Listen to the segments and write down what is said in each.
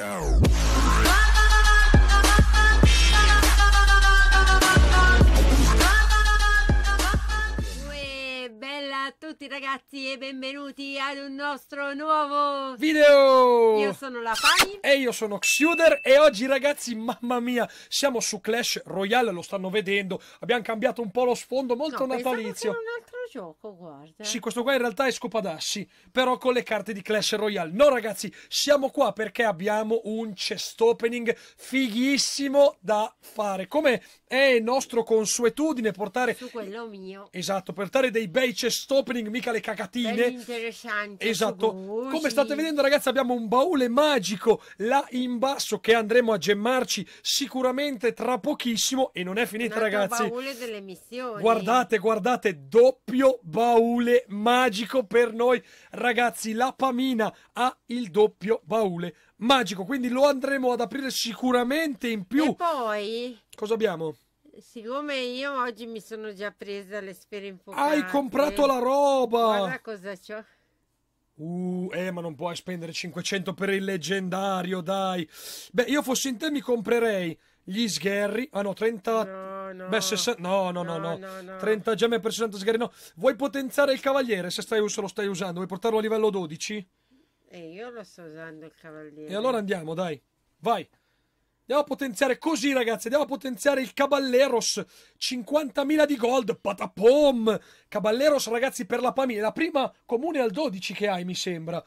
Bella tutti ragazzi e benvenuti ad un nostro nuovo video! Io sono la Fani e io sono Xuder e oggi ragazzi mamma mia siamo su Clash Royale lo stanno vedendo abbiamo cambiato un po' lo sfondo molto no, natalizio un altro gioco, guarda. Sì, questo qua in realtà è Scopadassi, però con le carte di Clash Royale. No, ragazzi, siamo qua perché abbiamo un chest opening fighissimo da fare. Come è nostro consuetudine portare... Su quello mio. Esatto, portare dei bei chest opening, mica le cagatine. interessanti. Esatto. Come state vedendo, ragazzi, abbiamo un baule magico là in basso che andremo a gemmarci sicuramente tra pochissimo. E non è finita, ragazzi. Il baule delle missioni. Guardate, guardate, doppio doppio baule magico per noi ragazzi la Pamina ha il doppio baule magico quindi lo andremo ad aprire sicuramente in più e poi cosa abbiamo? siccome io oggi mi sono già presa le sfere infocate hai comprato la roba guarda cosa c'ho Uh, eh, ma non puoi spendere 500 per il leggendario, dai. Beh, io fossi in te mi comprerei gli sgherri hanno ah, 30 no no. Beh, 60... no no. no, no, no, no, 30 gemme per 60 sgherri no vuoi potenziare il cavaliere se, stai, se lo stai usando vuoi portarlo a livello 12 e eh, io lo sto usando il cavaliere e allora andiamo dai vai Andiamo a potenziare così, ragazzi. Andiamo a potenziare il Caballeros. 50.000 di gold. Patapom. Caballeros, ragazzi, per la Pamina. La prima comune al 12 che hai, mi sembra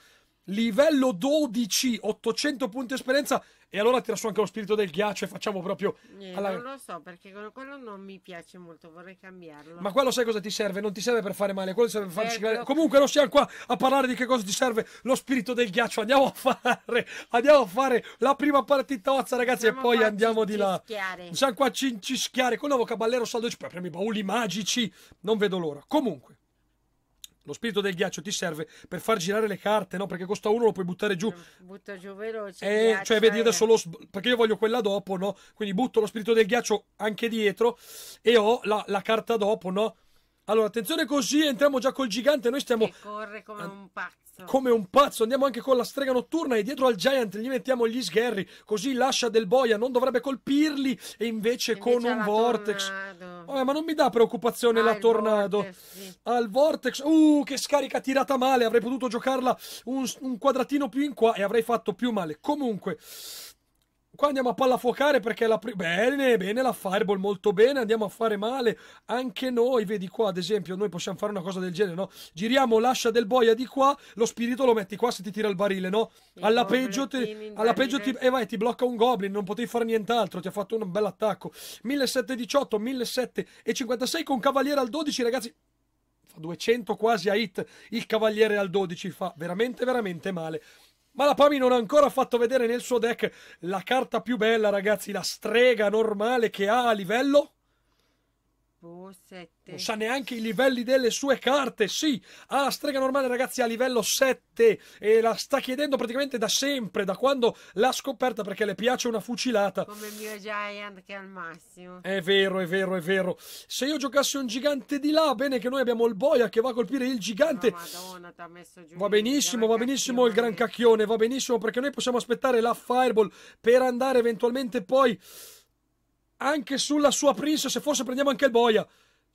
livello 12, 800 punti esperienza. E allora tira su anche lo spirito del ghiaccio e facciamo proprio. Eh, alla... Non lo so perché quello, non mi piace molto, vorrei cambiarlo. Ma quello sai cosa ti serve? Non ti serve per fare male, quello serve per farci eh, Comunque, non siamo qua a parlare di che cosa ti serve lo spirito del ghiaccio. Andiamo a fare, andiamo a fare la prima partitozza, ragazzi, siamo e poi andiamo di là. Siamo qua a cincischiare con il nuovo Caballero Saldo Ci Premiamo i bauli magici. Non vedo l'ora. Comunque. Lo spirito del ghiaccio ti serve per far girare le carte, no? Perché costa uno, lo puoi buttare giù. Mm, Butta giù veloce. Eh, cioè, vedi, eh. adesso lo. Perché io voglio quella dopo, no? Quindi butto lo spirito del ghiaccio anche dietro e ho la, la carta dopo, no? Allora, attenzione così, entriamo già col gigante. Noi stiamo. Che corre come un pazzo. Come un pazzo. Andiamo anche con la strega notturna. E dietro al Giant gli mettiamo gli sgherri. Così lascia del boia. Non dovrebbe colpirli. E invece, invece con un vortex... tornado. vortex. Vabbè, eh, ma non mi dà preoccupazione ah, la tornado. Vortex, sì. Al vortex. Uh, che scarica tirata male. Avrei potuto giocarla un, un quadratino più in qua e avrei fatto più male. Comunque. Qua andiamo a palla fuocare perché la prima. Bene, bene la fireball, molto bene. Andiamo a fare male anche noi. Vedi qua, ad esempio, noi possiamo fare una cosa del genere, no? Giriamo l'ascia del boia di qua, lo spirito lo metti qua se ti tira il barile, no? Alla peggio, ti, alla peggio ti. Eh vai, ti blocca un goblin, non potevi fare nient'altro. Ti ha fatto un bel attacco. 1718, 1756 con cavaliere al 12, ragazzi. 200 quasi a hit il cavaliere al 12 fa veramente veramente male ma la Pami non ha ancora fatto vedere nel suo deck la carta più bella, ragazzi, la strega normale che ha a livello boh, sette. Non sa neanche i livelli delle sue carte. Sì, ha la strega normale, ragazzi, a livello 7 e la sta chiedendo praticamente da sempre, da quando l'ha scoperta perché le piace una fucilata. Come il mio Giant che è al massimo. È vero, è vero, è vero. Se io giocassi un gigante di là, bene che noi abbiamo il boia che va a colpire il gigante. No, Madonna, t'ha messo giù. Va benissimo, va benissimo il gran cacchione, va benissimo perché noi possiamo aspettare la fireball per andare eventualmente poi anche sulla sua Prince se forse prendiamo anche il boia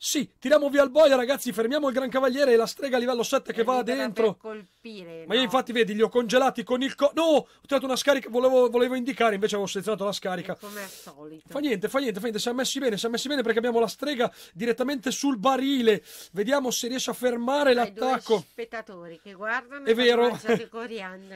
sì, tiriamo via il boia, ragazzi. Fermiamo il gran cavaliere e la strega livello 7 che e va dentro. Colpire, Ma io, infatti, vedi, li ho congelati con il. Co- no, ho tirato una scarica. Volevo, volevo indicare, invece avevo selezionato la scarica. E come al solito. Fa niente, fa niente, fa niente. Si è messi bene, si è messi bene perché abbiamo la strega direttamente sul barile. Vediamo se riesce a fermare Hai l'attacco. Due spettatori che guardano è e vero.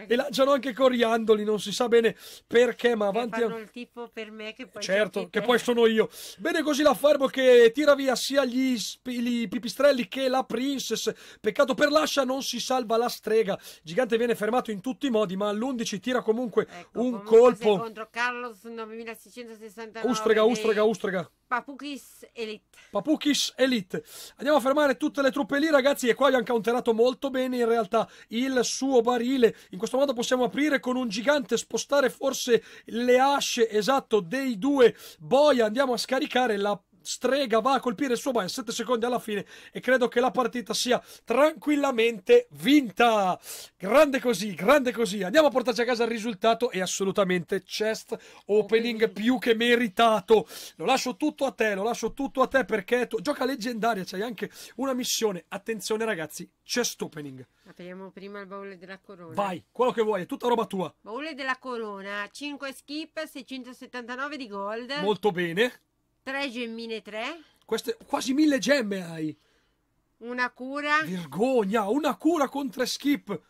e lanciano anche coriandoli. Non si sa bene perché, ma avanti. Che fanno il tipo per me che poi. Certo, che poi sono io. Bene così la Farbo che tira via sia gli gli, gli pipistrelli che la Princess. Peccato per l'ascia, non si salva la strega. gigante viene fermato in tutti i modi, ma all'11 tira comunque ecco, un colpo. Contro Carlos 9669. Ustrega, Ustrega, Ustrega. Papukis Elite. Papukis Elite. Andiamo a fermare tutte le truppe lì, ragazzi. E qua gli hanno counterato molto bene in realtà il suo barile. In questo modo possiamo aprire con un gigante, spostare forse le asce esatto dei due boia. Andiamo a scaricare la strega va a colpire il suo man 7 secondi alla fine e credo che la partita sia tranquillamente vinta. Grande così, grande così. Andiamo a portarci a casa il risultato e assolutamente chest opening più che meritato. Lo lascio tutto a te, lo lascio tutto a te perché tu... gioca leggendaria, c'hai anche una missione. Attenzione ragazzi, chest opening. Apriamo prima il baule della corona. Vai, quello che vuoi, è tutta roba tua. Baule della corona, 5 skip, 679 di gold. Molto bene. 3 gemmine 3. Queste quasi mille gemme hai. Una cura. Vergogna, una cura con tre skip.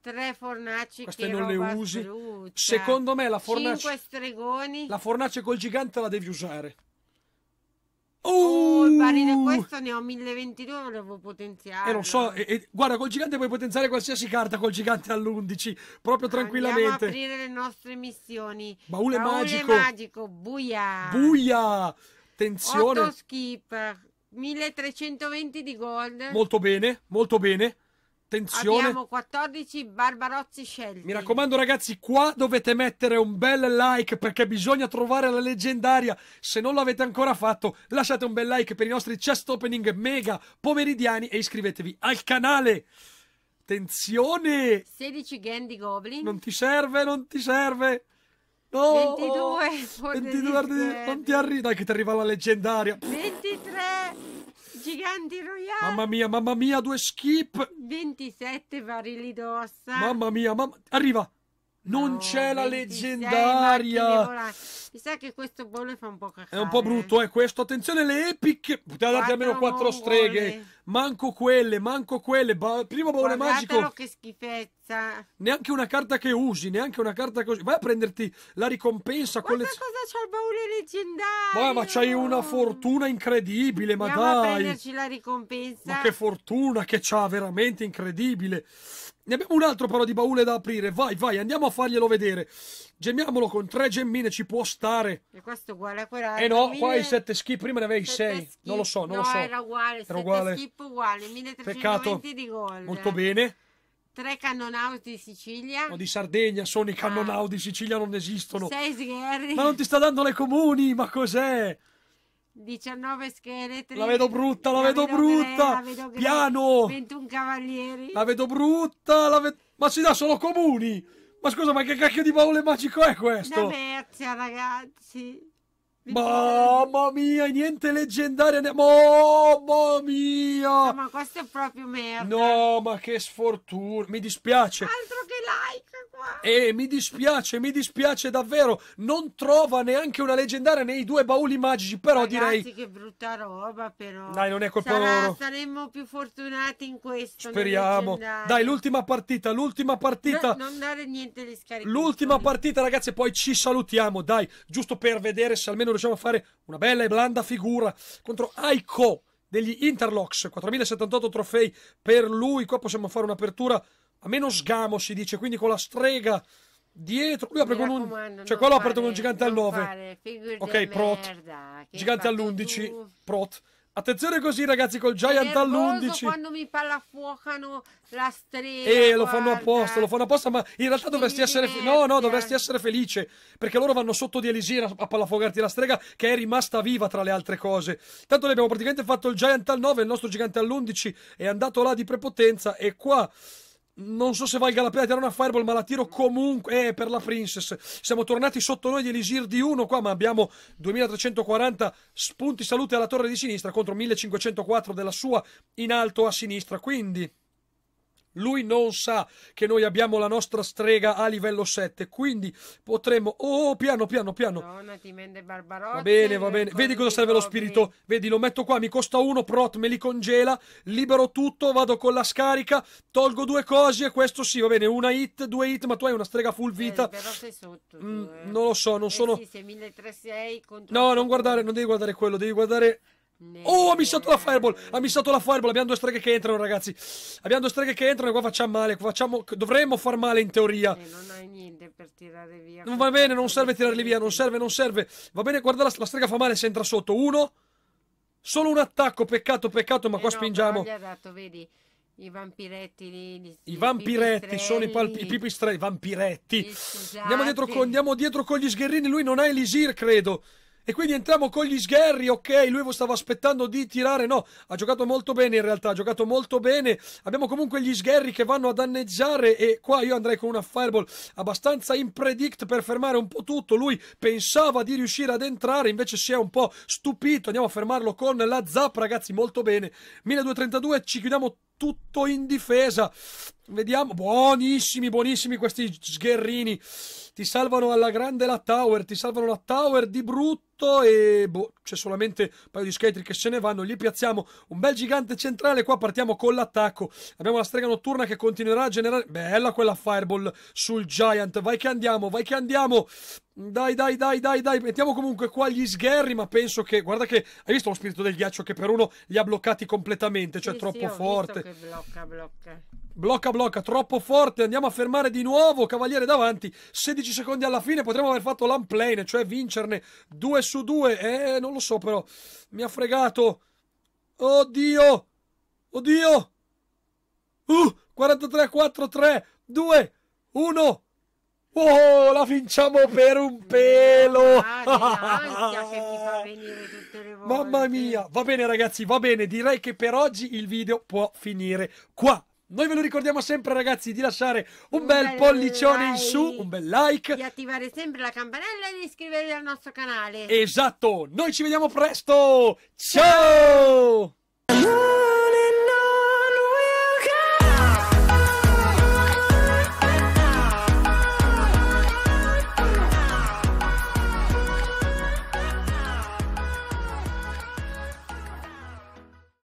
Tre fornaci Queste non le usi. Strutta. Secondo me la fornace... Cinque stregoni. La fornace col gigante la devi usare. Oh, il barile uh. questo ne ho 1022, volevo potenziare. E non eh, so, e, e, guarda, col gigante puoi potenziare qualsiasi carta col gigante all'11, proprio tranquillamente. Andiamo aprire le nostre missioni. Baule, Baule magico. magico, buia. Buia! Attenzione. 8 skip, 1320 di gold. Molto bene, molto bene attenzione. Abbiamo 14 Barbarozzi scelti. Mi raccomando ragazzi, qua dovete mettere un bel like perché bisogna trovare la leggendaria. Se non l'avete ancora fatto, lasciate un bel like per i nostri chest opening mega pomeridiani e iscrivetevi al canale. Attenzione! 16 Gandy Goblin. Non ti serve, non ti serve. No! 22. 22 Non ti arriva, dai che ti arriva la leggendaria. 23 giganti royale. Mamma mia, mamma mia, due skip. 27 barili d'ossa. Mamma mia, mamma... Arriva. Non oh, c'è la leggendaria. Mi sa che questo bolle fa un po' cacare. È un po' brutto, eh, questo. Attenzione, le epic. Poteva darti almeno quattro streghe. Manco quelle, manco quelle. Ba- primo bolle magico. che schifezza. Neanche una carta che usi, neanche una carta che usi. Vai a prenderti la ricompensa. Guarda cosa c'ha il baule leggendario. Ma, ma c'hai una fortuna incredibile, ma Andiamo dai. Ma prenderci la ricompensa. Ma che fortuna che c'ha, veramente incredibile. Ne abbiamo un altro però di baule da aprire. Vai, vai, andiamo a farglielo vedere. Gemmiamolo con tre gemmine, ci può stare. E questo è uguale a quella. Eh no, 1000... qua hai sette skip, prima ne avevi sei. Non lo so, non no, lo so. era uguale, era sette uguale. skip uguale, 1320 di gol. Molto bene. Tre cannonauti di Sicilia. No, di Sardegna sono i ah. cannonauti di Sicilia, non esistono. Sei sgherri. Ma non ti sta dando le comuni, ma cos'è? 19 scheletri. La vedo brutta, la, la vedo, vedo, brutta. Gre, la vedo gre, Piano. 21 cavalieri. La vedo brutta. La ve... Ma si dà solo comuni. Ma scusa, ma che cacchio di baule magico è questo? Una mercia, ragazzi. mamma mia, niente leggendaria. Ne... Mamma mia. No, ma questo è proprio merda. No, ma che sfortuna. Mi dispiace. Altro che like. E mi dispiace, mi dispiace davvero. Non trova neanche una leggendaria nei due bauli magici. Però Ragazzi, direi. che brutta roba, però. Dai, non è colpa Sarà, loro. Saremmo più fortunati in questo. Speriamo. Dai, l'ultima partita, l'ultima partita. No, non dare niente di scarico. L'ultima partita, ragazzi, poi ci salutiamo. Dai, giusto per vedere se almeno riusciamo a fare una bella e blanda figura contro Aiko degli Interlocks. 4078 trofei per lui. Qua possiamo fare un'apertura a meno sgamo si dice, quindi con la strega dietro. Lui apre con un. Cioè, qua ha aperto con un gigante al 9. Ok, prot. Merda, gigante all'11. Prot. Attenzione così, ragazzi, col Giant all'11. quando mi pallafuocano la strega. Eh, lo fanno apposta, lo fanno apposta, ma in realtà dovresti essere. No, no, dovresti essere felice. Perché loro vanno sotto di Elisir a pallafuocarti la strega, che è rimasta viva tra le altre cose. Tanto noi abbiamo praticamente fatto il Giant al 9, il nostro gigante all'11 è andato là di prepotenza e qua non so se valga la pena tirare una fireball, ma la tiro comunque. Eh, per la Princess. Siamo tornati sotto noi di Elisir di 1 qua, ma abbiamo 2340 spunti salute alla torre di sinistra contro 1504 della sua in alto a sinistra. Quindi lui non sa che noi abbiamo la nostra strega a livello 7, quindi potremmo... Oh, oh, oh, piano, piano, piano. Va bene, va eh, bene. Vedi cosa serve lo spirito? Vedi, lo metto qua, mi costa uno, prot, me li congela, libero tutto, vado con la scarica, tolgo due cose e questo sì, va bene, una hit, due hit, ma tu hai una strega full eh, vita. però sei sotto. Mm, eh. non lo so, non sono... no, non guardare, non devi guardare quello, devi guardare Oh, ha missato la fireball! Ha missato la fireball! Abbiamo due streghe che entrano, ragazzi. Abbiamo due streghe che entrano e qua facciamo male. facciamo... Dovremmo far male in teoria. Eh, non hai niente per tirare via. Non va bene, non serve tirarli via. Non serve, non serve. Va bene, guarda la, la strega fa male se entra sotto. Uno. Solo un attacco, peccato, peccato, ma eh qua no, spingiamo. Gli ha dato, vedi. I vampiretti gli, gli, I vampiretti sono i, palpi, i pipistrelli, vampiretti. Andiamo dietro, con, andiamo dietro, con, gli sgherrini. Lui non ha Elisir, credo. E quindi entriamo con gli sgherri, ok, lui stava aspettando di tirare, no, ha giocato molto bene in realtà, ha giocato molto bene, abbiamo comunque gli sgherri che vanno a danneggiare e qua io andrei con una fireball abbastanza impredict per fermare un po' tutto, lui pensava di riuscire ad entrare, invece si è un po' stupito, andiamo a fermarlo con la zap ragazzi, molto bene, 1232, ci chiudiamo tutto in difesa. Vediamo, buonissimi, buonissimi questi sgherrini. Ti salvano alla grande la tower, ti salvano la tower di brutto e boh, c'è solamente un paio di skater che se ne vanno. Gli piazziamo un bel gigante centrale, qua partiamo con l'attacco. Abbiamo la strega notturna che continuerà a generare... Bella quella fireball sul giant, vai che andiamo, vai che andiamo. Dai, dai, dai, dai, dai, mettiamo comunque qua gli sgherri, ma penso che, guarda che, hai visto lo spirito del ghiaccio che per uno li ha bloccati completamente, cioè sì, troppo sì, forte. blocca, blocca. Blocca, blocca, troppo forte, andiamo a fermare di nuovo, cavaliere davanti, 16 secondi alla fine, potremmo aver fatto l'unplane, cioè vincerne 2 su 2, eh, non lo so però, mi ha fregato. Oddio, oddio, uh, 43 4, 3, 2, 1, Oh, la vinciamo per un pelo! Ah, Mamma mia! Va bene ragazzi, va bene, direi che per oggi il video può finire qua. Noi ve lo ricordiamo sempre ragazzi di lasciare un, un bel, bel, pollicione like. in su, un bel like, di attivare sempre la campanella e di iscrivervi al nostro canale. Esatto, noi ci vediamo presto. Ciao! Ciao.